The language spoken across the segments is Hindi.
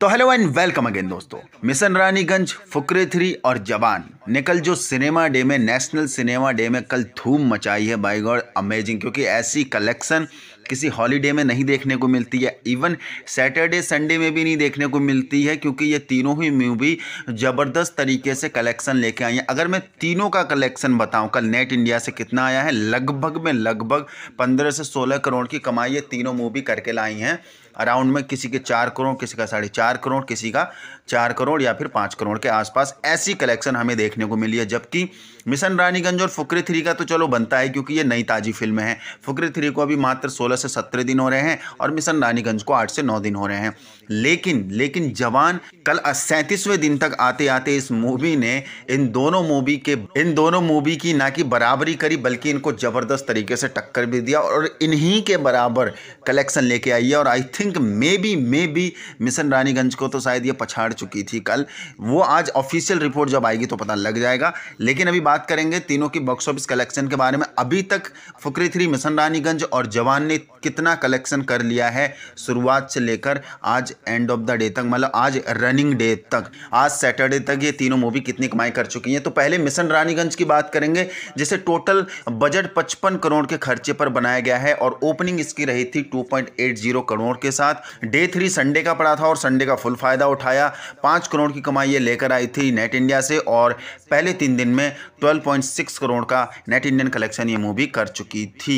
तो हेलो एंड वेलकम अगेन दोस्तों मिशन रानीगंज फुकरे थ्री और जवान ने कल जो सिनेमा डे में नेशनल सिनेमा डे में कल धूम मचाई है बाई गॉड अमेजिंग क्योंकि ऐसी कलेक्शन किसी हॉलीडे में नहीं देखने को मिलती है इवन सैटरडे संडे में भी नहीं देखने को मिलती है क्योंकि ये तीनों ही मूवी ज़बरदस्त तरीके से कलेक्शन लेके आई हैं अगर मैं तीनों का कलेक्शन बताऊं कल नेट इंडिया से कितना आया है लगभग में लगभग पंद्रह से सोलह करोड़ की कमाई ये तीनों मूवी करके लाई हैं अराउंड में किसी के चार करोड़ किसी का साढ़े चार करोड़ किसी का चार करोड़ या फिर पाँच करोड़ के आसपास ऐसी कलेक्शन हमें देखने को मिली है जबकि मिशन रानीगंज और फुकरे थ्री का तो चलो बनता है क्योंकि ये नई ताज़ी फिल्म है फुकरे थ्री को अभी मात्र सोलह से सत्रह दिन हो रहे हैं और मिशन रानीगंज को आठ से नौ दिन हो रहे हैं लेकिन लेकिन जवान कल सैंतीसवें दिन तक आते आते इस मूवी ने इन दोनों मूवी के इन दोनों मूवी की ना कि बराबरी करी बल्कि इनको ज़बरदस्त तरीके से टक्कर भी दिया और इन्हीं के बराबर कलेक्शन लेके आई है और I think think maybe maybe Mission Raniganj को तो शायद ये पछाड़ चुकी थी कल वो आज ऑफिशियल रिपोर्ट जब आएगी तो पता लग जाएगा लेकिन अभी बात करेंगे तीनों की बॉक्स ऑफिस कलेक्शन के बारे में अभी तक फुकरी थ्री मिशन रानीगंज और जवान ने कितना कलेक्शन कर लिया है शुरुआत से लेकर आज एंड ऑफ द डे तक मतलब आज रनिंग डे तक आज सैटरडे तक ये तीनों मूवी कितनी कमाई कर चुकी हैं तो पहले मिशन रानीगंज की बात करेंगे जिसे टोटल बजट पचपन करोड़ के खर्चे पर बनाया गया है और ओपनिंग इसकी रही थी टू करोड़ के साथ डे थ्री संडे का पड़ा था और संडे का फुल फायदा उठाया पाँच करोड़ की कमाई ये लेकर आई थी नेट इंडिया से और पहले तीन दिन में 12.6 करोड़ का नेट इंडियन कलेक्शन ये मूवी कर चुकी थी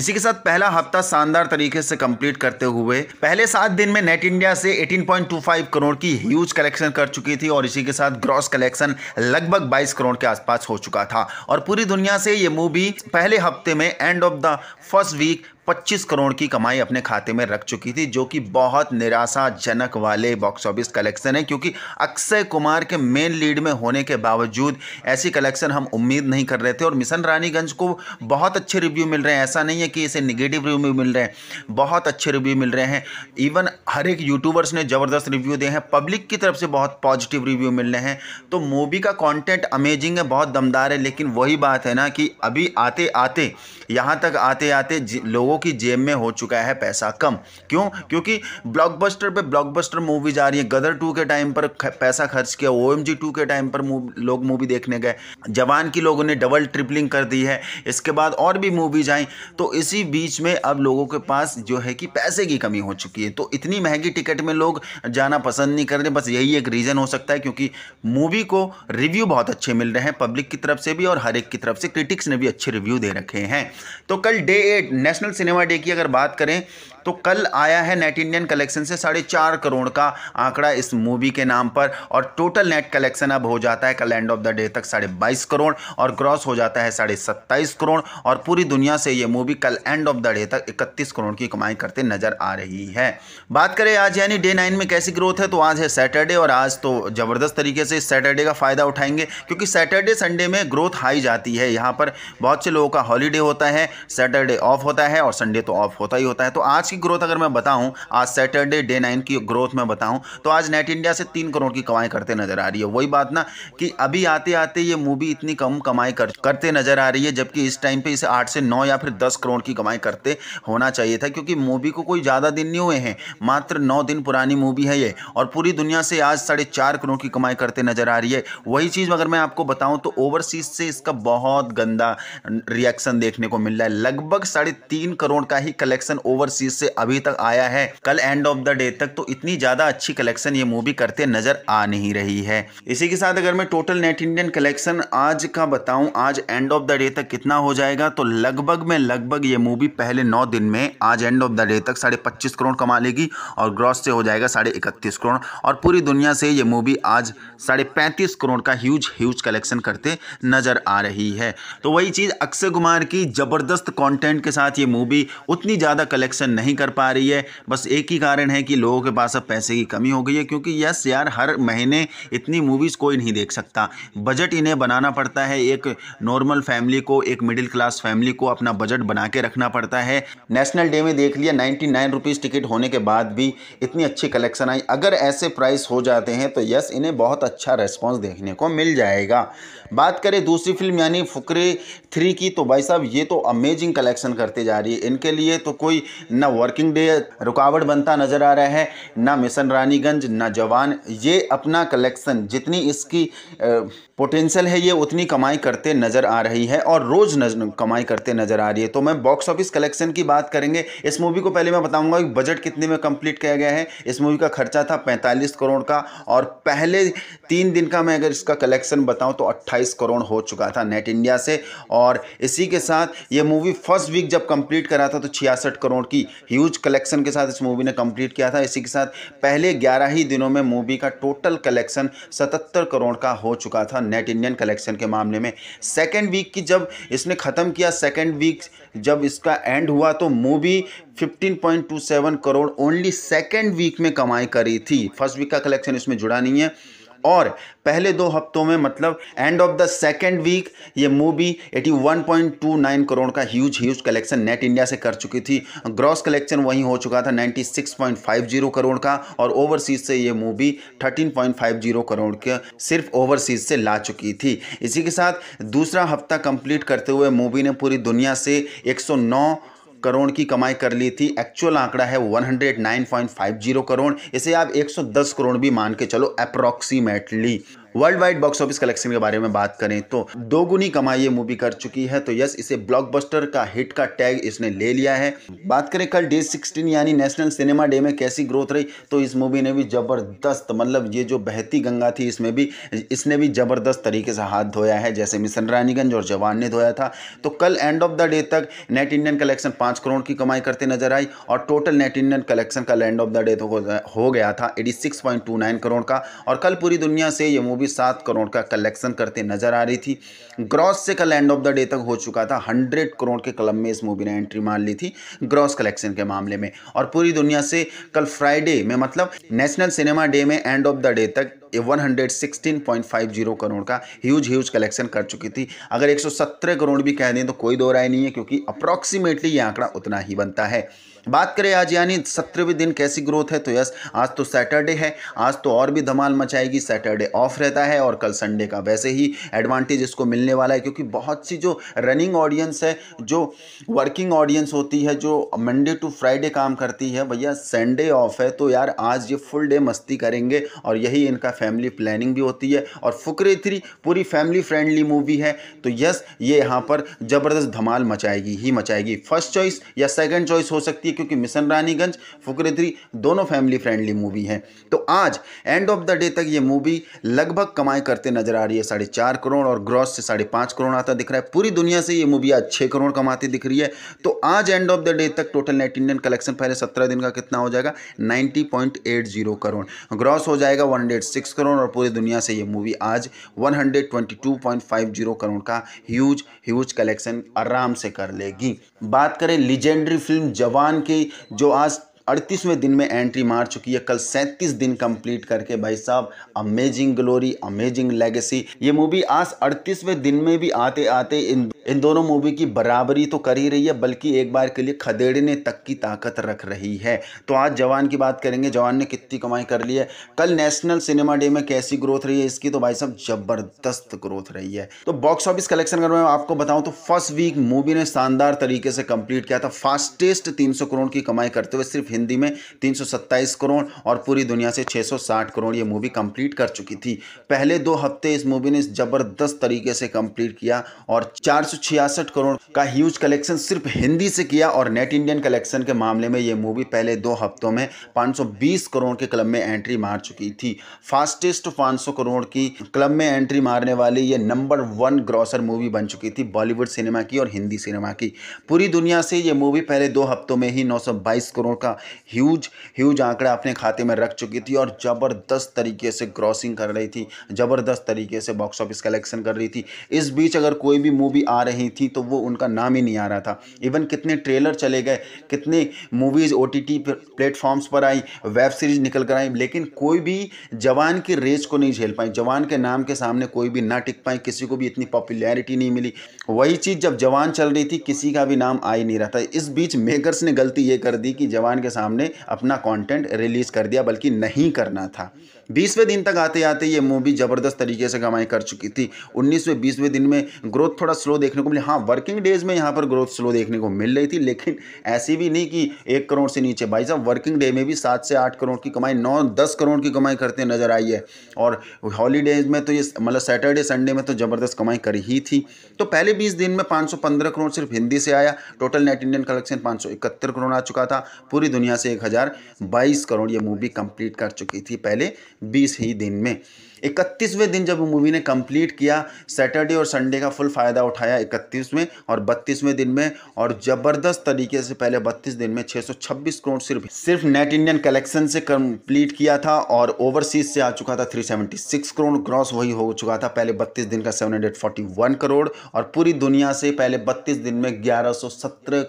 इसी के साथ पहला हफ्ता शानदार तरीके से कंप्लीट करते हुए पहले सात दिन में नेट इंडिया से 18.25 करोड़ की ह्यूज कलेक्शन कर चुकी थी और इसी के साथ ग्रॉस कलेक्शन लगभग 22 करोड़ के आसपास हो चुका था और पूरी दुनिया से ये मूवी पहले हफ्ते में end of the first week 25 crore की कमाई अपने खाते में रख चुकी थी जो कि बहुत निराशाजनक वाले बॉक्स ऑफिस कलेक्शन है क्योंकि अक्षय कुमार के मेन लीड में होने के बावजूद ऐसी कलेक्शन हम उम्मीद नहीं कर रहे थे और मिशन रानीगंज को बहुत अच्छे रिव्यू मिल रहे हैं ऐसा नहीं है कि इसे निगेटिव रिव्यू मिल रहे हैं बहुत अच्छे रिव्यू मिल रहे हैं इवन हर एक यूट्यूबर्स ने ज़बरदस्त रिव्यू दिए हैं पब्लिक की तरफ से बहुत पॉजिटिव रिव्यू मिल रहे हैं तो मूवी का कॉन्टेंट अमेजिंग है बहुत दमदार है लेकिन वही बात है ना कि अभी आते आते यहाँ तक आते आते लोगों लोगों की जेब में हो चुका है पैसा कम क्यों क्योंकि ब्लॉकबस्टर पे ब्लॉकबस्टर मूवी जा रही है गदर टू के टाइम पर पैसा खर्च किया ओ एम टू के टाइम पर लोग मूवी देखने गए जवान की लोगों ने डबल ट्रिपलिंग कर दी है इसके बाद और भी मूवीज आई तो इसी बीच में अब लोगों के पास जो है कि पैसे की कमी हो चुकी है तो इतनी महंगी टिकट में लोग जाना पसंद नहीं कर रहे बस यही एक रीज़न हो सकता है क्योंकि मूवी को रिव्यू बहुत अच्छे मिल रहे हैं पब्लिक की तरफ से भी और हर एक की तरफ से क्रिटिक्स ने भी अच्छे रिव्यू दे रखे हैं तो कल day eight national cinema day की अगर बात करें तो कल आया है नेट इंडियन कलेक्शन से साढ़े चार करोड़ का आंकड़ा इस मूवी के नाम पर और टोटल नेट कलेक्शन अब हो जाता है कल एंड ऑफ द डे तक साढ़े बाईस करोड़ और ग्रॉस हो जाता है साढ़े सत्ताईस करोड़ और पूरी दुनिया से ये मूवी कल एंड ऑफ द डे तक इकतीस करोड़ की कमाई करते नजर आ रही है बात करें आज यानी डे नाइन में कैसी ग्रोथ है तो आज है सैटरडे और आज तो ज़बरदस्त तरीके से इस सैटरडे का फ़ायदा उठाएंगे क्योंकि सैटरडे संडे में ग्रोथ हाई जाती है यहाँ पर बहुत से लोगों का हॉलीडे होता है सैटरडे ऑफ होता है और संडे तो ऑफ होता ही होता है तो आज की ग्रोथ अगर मैं बताऊं आज सैटरडे डे नाइन की ग्रोथ में बताऊं तो आज नेट इंडिया से तीन करोड़ की कमाई करते नजर आ रही है वही बात ना कि अभी आते आते ये मूवी इतनी कम कमाई कर, करते नजर आ रही है जबकि इस टाइम पे इसे आठ से नौ या फिर दस करोड़ की कमाई करते होना चाहिए था क्योंकि मूवी को कोई ज़्यादा दिन नहीं हुए हैं मात्र नौ दिन पुरानी मूवी है ये और पूरी दुनिया से आज साढ़े चार करोड़ की कमाई करते नजर आ रही है वही चीज़ अगर मैं आपको बताऊं तो ओवरसीज से इसका बहुत गंदा रिएक्शन देखने को मिल रहा है लगभग साढ़े तीन करोड़ का ही कलेक्शन ओवरसीज से अभी तक आया है कल एंड ऑफ द डे तक तो इतनी ज़्यादा अच्छी कलेक्शन ये मूवी करते नज़र आ नहीं रही है इसी के साथ अगर मैं टोटल नेट इंडियन कलेक्शन आज का बताऊं आज एंड ऑफ द डे तक कितना हो जाएगा तो लगभग में लगभग ये मूवी पहले नौ दिन में आज एंड ऑफ द डे तक साढ़े पच्चीस करोड़ कमा लेगी और ग्रॉस से हो जाएगा साढ़े इकतीस करोड़ और पूरी दुनिया से ये मूवी आज साढ़े पैंतीस करोड़ का ह्यूज ह्यूज कलेक्शन करते नज़र आ रही है तो वही चीज़ अक्षय कुमार की ज़बरदस्त कॉन्टेंट के साथ ये मूवी उतनी ज़्यादा कलेक्शन नहीं नहीं कर पा रही है बस एक ही कारण है कि लोगों के पास अब पैसे की कमी हो गई है क्योंकि यस यार हर महीने इतनी मूवीज़ कोई नहीं देख सकता बजट इन्हें बनाना पड़ता है एक नॉर्मल फैमिली को एक मिडिल क्लास फैमिली को अपना बजट बना के रखना पड़ता है नेशनल डे में देख लिया नाइन्टी नाइन टिकट होने के बाद भी इतनी अच्छी कलेक्शन आई अगर ऐसे प्राइस हो जाते हैं तो यस इन्हें बहुत अच्छा रेस्पॉन्स देखने को मिल जाएगा बात करें दूसरी फिल्म यानी फुकरे थ्री की तो भाई साहब ये तो अमेजिंग कलेक्शन करते जा रही है इनके लिए तो कोई न वर्किंग डे रुकावट बनता नज़र आ रहा है ना मिशन रानीगंज ना जवान ये अपना कलेक्शन जितनी इसकी पोटेंशियल है ये उतनी कमाई करते नज़र आ रही है और रोज़ नजर कमाई करते नज़र आ रही है तो मैं बॉक्स ऑफिस कलेक्शन की बात करेंगे इस मूवी को पहले मैं बताऊंगा कि बजट कितने में कंप्लीट किया गया है इस मूवी का खर्चा था 45 करोड़ का और पहले तीन दिन का मैं अगर इसका कलेक्शन बताऊं तो 28 करोड़ हो चुका था नेट इंडिया से और इसी के साथ ये मूवी फर्स्ट वीक जब कंप्लीट करा था तो छियासठ करोड़ की ह्यूज कलेक्शन के साथ इस मूवी ने कंप्लीट किया था इसी के साथ पहले ग्यारह ही दिनों में मूवी का टोटल कलेक्शन सतहत्तर करोड़ का हो चुका था नेट इंडियन कलेक्शन के मामले में सेकेंड वीक की जब इसने ख़त्म किया सेकेंड वीक जब इसका एंड हुआ तो movie 15.27 crore only second week में कमाई करी थी फर्स्ट वीक का कलेक्शन इसमें जुड़ा नहीं है और पहले दो हफ्तों में मतलब end of the second week ये मूवी 81.29 करोड़ का huge huge collection net India से कर चुकी थी ग्रॉस कलेक्शन वहीं हो चुका था 96.50 करोड़ का और ओवरसीज से ये मूवी 13.50 करोड़ के सिर्फ ओवरसीज से ला चुकी थी इसी के साथ दूसरा हफ्ता कंप्लीट करते हुए मूवी ने पूरी दुनिया से एक करोड़ की कमाई कर ली थी एक्चुअल आंकड़ा है 109.50 करोड़ इसे आप 110 करोड़ भी मान के चलो approximately worldwide box office collection के बारे में बात करें तो दोगुनी कमाई ये मूवी कर चुकी है तो यस इसे ब्लॉकबस्टर का हिट का टैग इसने ले लिया है बात करें कल डे सिक्सटीन यानी नेशनल सिनेमा डे में कैसी ग्रोथ रही तो इस मूवी ने भी जबरदस्त मतलब ये जो बहती गंगा थी इसमें भी इसने भी जबरदस्त तरीके से हाथ धोया है जैसे मिशन रानीगंज और जवान ने धोया था तो कल एंड ऑफ द डे तक नेट इंडियन कलेक्शन पाँच करोड़ की कमाई करते नजर आई और टोटल नेट इंडियन कलेक्शन कल एंड ऑफ द डे तो हो गया था एटी करोड़ का और कल पूरी दुनिया से ये मूवी भी सात करोड़ का कलेक्शन करते नजर आ रही थी ग्रॉस से कल एंड ऑफ द डे तक हो चुका था हंड्रेड करोड़ के कलम में इस मूवी ने एंट्री मार ली थी ग्रॉस कलेक्शन के मामले में और पूरी दुनिया से कल फ्राइडे में मतलब नेशनल सिनेमा डे में एंड ऑफ द डे तक 116.50 करोड़ का ह्यूज ह्यूज कलेक्शन कर चुकी थी अगर 117 करोड़ भी कह दें तो कोई दो राय नहीं है क्योंकि अप्रॉक्सीमेटली ये आंकड़ा उतना ही बनता है बात करें आज यानी सत्रहवें दिन कैसी ग्रोथ है तो यस आज तो सैटरडे है आज तो और भी धमाल मचाएगी सैटरडे ऑफ रहता है और कल संडे का वैसे ही एडवांटेज इसको मिलने वाला है क्योंकि बहुत सी जो रनिंग ऑडियंस है जो वर्किंग ऑडियंस होती है जो मंडे टू फ्राइडे काम करती है भैया संडे ऑफ है तो यार आज ये फुल डे मस्ती करेंगे और यही इनका फैमिली प्लानिंग भी होती है और फुकरे थ्री पूरी फैमिली फ्रेंडली मूवी है तो यस ये यहाँ पर ज़बरदस्त धमाल मचाएगी ही मचाएगी फर्स्ट चॉइस या सेकंड चॉइस हो सकती है क्योंकि मिशन रानीगंज फुकरे थ्री दोनों फैमिली फ्रेंडली मूवी हैं तो आज एंड ऑफ द डे तक ये मूवी लगभग कमाई करते नजर आ रही है साढ़े चार करोड़ और ग्रॉस से साढ़े पाँच करोड़ आता दिख रहा है पूरी दुनिया से ये मूवी आज छः करोड़ कमाती दिख रही है तो आज एंड ऑफ द डे तक टोटल नेट इंडियन कलेक्शन पहले सत्रह दिन का कितना हो जाएगा ninety point eight zero crore gross हो जाएगा वन हंड्रेड सिक्स करोड़ और पूरी दुनिया से ये मूवी आज 122.50 करोड़ का ह्यूज ह्यूज कलेक्शन आराम से कर लेगी बात करें लीजेंडरी फिल्म जवान की जो आज अड़तीसवें दिन में एंट्री मार चुकी है कल सैंतीस दिन कंप्लीट करके भाई साहब अमेजिंग ग्लोरी अमेजिंग लेगेसी ये मूवी आज अड़तीसवें दिन में भी आते आते इन इन दोनों मूवी की बराबरी तो कर ही रही है बल्कि एक बार के लिए खदेड़ने तक की ताकत रख रही है तो आज जवान की बात करेंगे जवान ने कितनी कमाई कर ली है कल नेशनल सिनेमा डे में कैसी ग्रोथ रही है इसकी तो भाई साहब जबरदस्त ग्रोथ रही है तो बॉक्स ऑफिस कलेक्शन अगर मैं आपको बताऊं तो फर्स्ट वीक मूवी ने शानदार तरीके से कंप्लीट किया था फास्टेस्ट 300 करोड़ की कमाई करते हुए सिर्फ हिंदी में तीन करोड़ और पूरी दुनिया से 660 करोड़ ये मूवी कंप्लीट कर चुकी थी पहले दो हफ्ते इस मूवी ने ज़बरदस्त तरीके से कंप्लीट किया और चार करोड़ का ह्यूज कलेक्शन सिर्फ हिंदी से किया और नेट इंडियन कलेक्शन के मामले में ये मूवी पहले दो हफ्तों में 520 करोड़ के क्लब में एंट्री मार चुकी थी फास्टेस्ट 500 करोड़ की क्लब में एंट्री मारने वाली ये नंबर वन ग्रॉसर मूवी बन चुकी थी बॉलीवुड सिनेमा की और हिंदी सिनेमा की पूरी दुनिया से ये मूवी पहले दो हफ्तों में ही 922 करोड़ का ह्यूज ह्यूज आंकड़े अपने खाते में रख चुकी थी और ज़बरदस्त तरीके से क्रॉसिंग कर रही थी ज़बरदस्त तरीके से बॉक्स ऑफिस कलेक्शन कर रही थी इस बीच अगर कोई भी मूवी आ रही थी तो वो उनका नाम ही नहीं आ रहा था इवन कितने ट्रेलर चले गए कितने मूवीज़ ओ प्लेटफॉर्म्स पर आई वेब सीरीज निकल कर आई लेकिन कोई भी जवान की रेज को नहीं झेल पाई जवान के नाम के सामने कोई भी ना टिक पाई किसी को भी इतनी पॉपुलैरिटी नहीं मिली वही चीज़ जब जवान चल रही थी किसी का भी नाम आ ही नहीं रहा था इस बीच मेकर्स ने गलती ये कर दी कि जवान के सामने अपना कंटेंट रिलीज़ कर दिया बल्कि नहीं करना था बीसवें दिन तक आते आते ये मूवी ज़बरदस्त तरीके से कमाई कर चुकी थी उन्नीसवें बीसवें दिन में ग्रोथ थोड़ा स्लो देखने को मिली हाँ वर्किंग डेज़ में यहाँ पर ग्रोथ स्लो देखने को मिल रही थी लेकिन ऐसी भी नहीं कि एक करोड़ से नीचे भाई साहब वर्किंग डे में भी सात से आठ करोड़ की कमाई नौ दस करोड़ की कमाई करते नज़र आई है और हॉलीडेज़ में तो ये मतलब सैटरडे संडे में तो ज़बरदस्त कमाई करी ही थी तो पहले बीस दिन में पाँच करोड़ सिर्फ हिंदी से आया टोटल नेट इंडियन कलेक्शन पाँच करोड़ आ चुका था पूरी दुनिया दुनिया से एक हज़ार बाईस करोड़ ये मूवी कंप्लीट कर चुकी थी पहले बीस ही दिन में इकतीसवें दिन जब मूवी ने कंप्लीट किया सैटरडे और संडे का फुल फ़ायदा उठाया इकतीसवें और बत्तीसवें दिन में और ज़बरदस्त तरीके से पहले बत्तीस दिन में 626 करोड़ सिर्फ सिर्फ नेट इंडियन कलेक्शन से कंप्लीट किया था और ओवरसीज से आ चुका था 376 करोड़ ग्रॉस वही हो चुका था पहले बत्तीस दिन का 741 करोड़ और पूरी दुनिया से पहले बत्तीस दिन में ग्यारह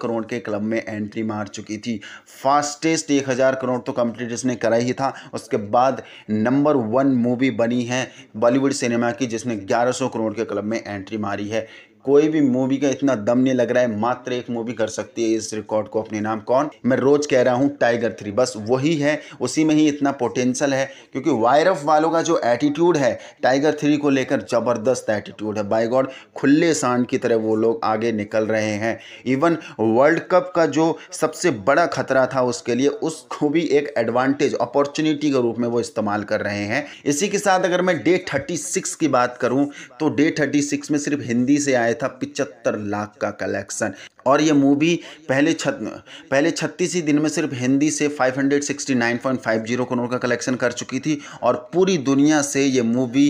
करोड़ के क्लब में एंट्री मार चुकी थी फास्ट लास्ट टेस्ट एक हज़ार करोड़ तो कंप्लीट इसने करा ही था उसके बाद नंबर वन मूवी बनी है बॉलीवुड सिनेमा की जिसने ग्यारह सौ करोड़ के क्लब में एंट्री मारी है कोई भी मूवी का इतना दम नहीं लग रहा है मात्र एक मूवी कर सकती है इस रिकॉर्ड को अपने नाम कौन मैं रोज कह रहा हूँ टाइगर थ्री बस वही है उसी में ही इतना पोटेंशियल है क्योंकि वायरफ वालों का जो एटीट्यूड है टाइगर थ्री को लेकर ज़बरदस्त एटीट्यूड है बाई गॉड खुले सांड की तरह वो लोग आगे निकल रहे हैं इवन वर्ल्ड कप का जो सबसे बड़ा खतरा था उसके लिए उसको भी एक एडवांटेज अपॉर्चुनिटी के रूप में वो इस्तेमाल कर रहे हैं इसी के साथ अगर मैं डे थर्टी की बात करूँ तो डे थर्टी में सिर्फ हिंदी से आए था पिचहत्तर लाख का कलेक्शन और ये मूवी पहले छत पहले छत्तीस ही दिन में सिर्फ हिंदी से 569.50 करोड़ का कलेक्शन कर चुकी थी और पूरी दुनिया से ये मूवी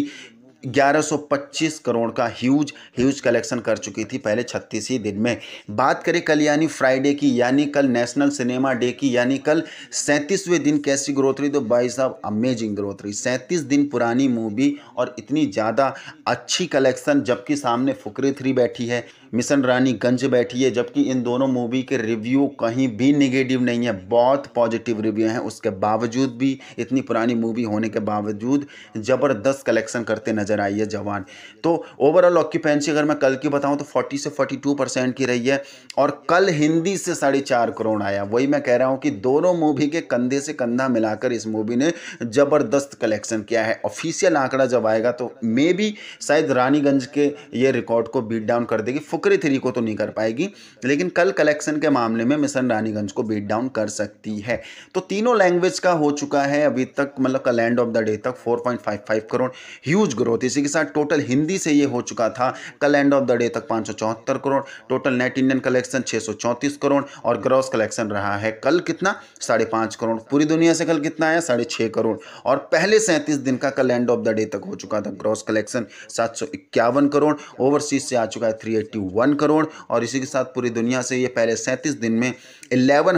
1125 करोड़ का ह्यूज ह्यूज कलेक्शन कर चुकी थी पहले 36 ही दिन में बात करें कल यानी फ्राइडे की यानी कल नेशनल सिनेमा डे की यानी कल सैंतीसवें दिन कैसी ग्रोथ रही तो भाई साहब अमेजिंग ग्रोथ रही सैंतीस दिन पुरानी मूवी और इतनी ज़्यादा अच्छी कलेक्शन जबकि सामने फुकरे थ्री बैठी है मिशन रानी गंज बैठी है जबकि इन दोनों मूवी के रिव्यू कहीं भी निगेटिव नहीं है बहुत पॉजिटिव रिव्यू हैं उसके बावजूद भी इतनी पुरानी मूवी होने के बावजूद ज़बरदस्त कलेक्शन करते नजर आई है जवान तो ओवरऑल ऑक्यूपेंसी अगर मैं कल की बताऊँ तो फोर्टी से फोर्टी टू परसेंट की रही है और कल हिंदी से साढ़े चार करोड़ आया वही मैं कह रहा हूँ कि दोनों मूवी के कंधे से कंधा मिलाकर इस मूवी ने ज़बरदस्त कलेक्शन किया है ऑफिशियल आंकड़ा जब आएगा तो मे भी शायद रानीगंज के ये रिकॉर्ड को बीट डाउन कर देगी फुक नौकरी थ्री को तो नहीं कर पाएगी लेकिन कल कलेक्शन के मामले में मिशन रानीगंज को बीट डाउन कर सकती है तो तीनों लैंग्वेज का हो चुका है अभी तक मतलब कल एंड ऑफ द डे तक 4.55 करोड़ ह्यूज ग्रोथ इसी के साथ टोटल हिंदी से ये हो चुका था कल एंड ऑफ द डे तक पाँच crore total net Indian collection छः करोड़ और ग्रॉस कलेक्शन रहा है कल कितना साढ़े करोड़ पूरी दुनिया से कल कितना आया साढ़े छः करोड़ और पहले सैंतीस दिन का कल एंड ऑफ द डे तक हो चुका था ग्रॉस कलेक्शन सात करोड़ ओवरसीज से आ चुका है थ्री वन करोड़ और इसी के साथ पूरी दुनिया से ये पहले सैंतीस दिन में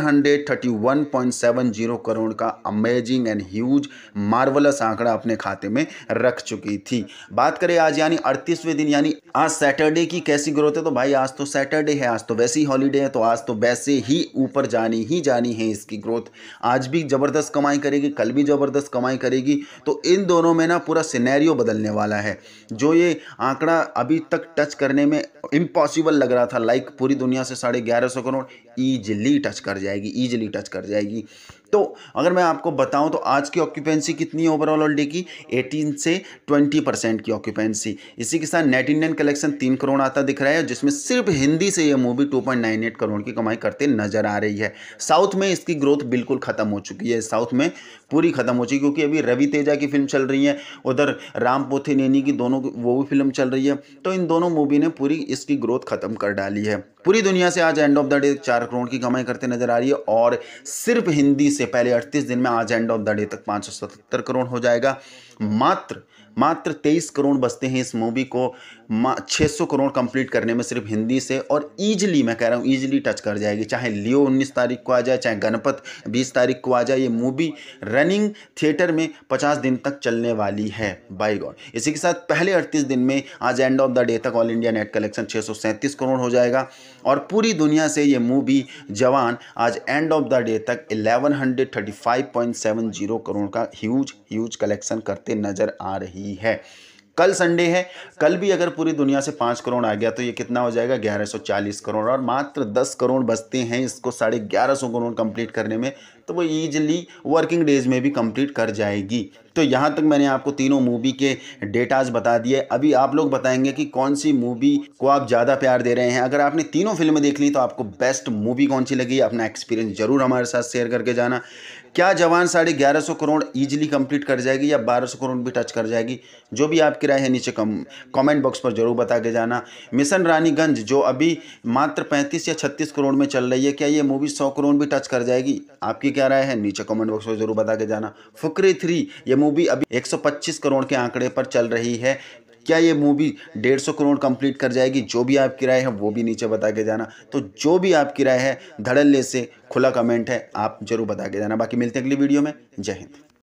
hundred thirty one point seven zero crore का अमेजिंग एंड ह्यूज मार्वलस आंकड़ा अपने खाते में रख चुकी थी बात करें आज यानी अड़तीसवें दिन यानी आज सैटरडे की कैसी ग्रोथ है तो भाई आज तो सैटरडे है आज तो वैसी हॉलीडे है तो आज तो वैसे ही ऊपर जानी ही जानी है इसकी ग्रोथ आज भी ज़बरदस्त कमाई करेगी कल भी ज़बरदस्त कमाई करेगी तो इन दोनों में ना पूरा सिनेरियो बदलने वाला है जो ये आंकड़ा अभी तक टच करने में इम्प इम्पॉसिबल लग रहा था लाइक पूरी दुनिया से साढ़े ग्यारह सौ करोड़ ईजली टच कर जाएगी ईजली टच कर जाएगी तो अगर मैं आपको बताऊं तो आज की ऑक्यूपेंसी कितनी है ओवरऑल ऑल डे की 18 से 20 परसेंट की ऑक्यूपेंसी इसी के साथ नेट इंडियन कलेक्शन तीन करोड़ आता दिख रहा है जिसमें सिर्फ हिंदी से यह मूवी 2.98 करोड़ की कमाई करते नजर आ रही है साउथ में इसकी ग्रोथ बिल्कुल ख़त्म हो चुकी है साउथ में पूरी ख़त्म हो चुकी क्योंकि अभी रवि तेजा की फिल्म चल रही है उधर राम पोथी नैनी की दोनों वो भी फिल्म चल रही है तो इन दोनों मूवी ने पूरी इसकी ग्रोथ ख़त्म कर डाली है पूरी दुनिया से आज एंड ऑफ द डे चार करोड़ की कमाई करते नजर आ रही है और सिर्फ हिंदी से पहले अड़तीस दिन में आज एंड ऑफ द डे तक पाँच करोड़ हो जाएगा मात्र मात्र 23 करोड़ बचते हैं इस मूवी को 600 करोड़ कंप्लीट करने में सिर्फ हिंदी से और ईजिली मैं कह रहा हूँ ईजिली टच कर जाएगी चाहे लियो 19 तारीख को आ जाए चाहे गणपत 20 तारीख को आ जाए ये मूवी रनिंग थिएटर में 50 दिन तक चलने वाली है बाय गॉड इसी के साथ पहले अड़तीस दिन में आज एंड ऑफ द डे तक ऑल इंडिया नेट कलेक्शन छः करोड़ हो जाएगा और पूरी दुनिया से ये मूवी जवान आज एंड ऑफ द डे तक 1135.70 करोड़ का ह्यूज ह्यूज कलेक्शन करते नज़र आ रही है कल संडे है कल भी अगर पूरी दुनिया से पाँच करोड़ आ गया तो ये कितना हो जाएगा ग्यारह सौ चालीस करोड़ और मात्र दस करोड़ बचते हैं इसको साढ़े ग्यारह सौ करोड़ कंप्लीट करने में तो वो ईजिली वर्किंग डेज में भी कंप्लीट कर जाएगी तो यहाँ तक मैंने आपको तीनों मूवी के डेटाज बता दिए अभी आप लोग बताएंगे कि कौन सी मूवी को आप ज़्यादा प्यार दे रहे हैं अगर आपने तीनों फिल्में देख ली तो आपको बेस्ट मूवी कौन सी लगी अपना एक्सपीरियंस ज़रूर हमारे साथ शेयर करके जाना क्या जवान साढ़े ग्यारह सौ करोड़ ईजिली कंप्लीट कर जाएगी या बारह सौ करोड़ भी टच कर जाएगी जो भी आपकी राय है नीचे कम कॉमेंट बॉक्स पर जरूर बता के जाना मिशन रानीगंज जो अभी मात्र पैंतीस या छत्तीस करोड़ में चल रही है क्या ये मूवी सौ करोड़ भी टच कर जाएगी आपकी क्या राय है नीचे कॉमेंट बॉक्स पर जरूर बता के जाना फुकरे थ्री ये मूवी अभी एक करोड़ के आंकड़े पर चल रही है क्या ये मूवी डेढ़ सौ करोड़ कंप्लीट कर जाएगी जो भी आपकी राय है वो भी नीचे बता के जाना तो जो भी आपकी राय है धड़ल्ले से खुला कमेंट है आप जरूर बता के जाना बाकी मिलते हैं अगली वीडियो में जय हिंद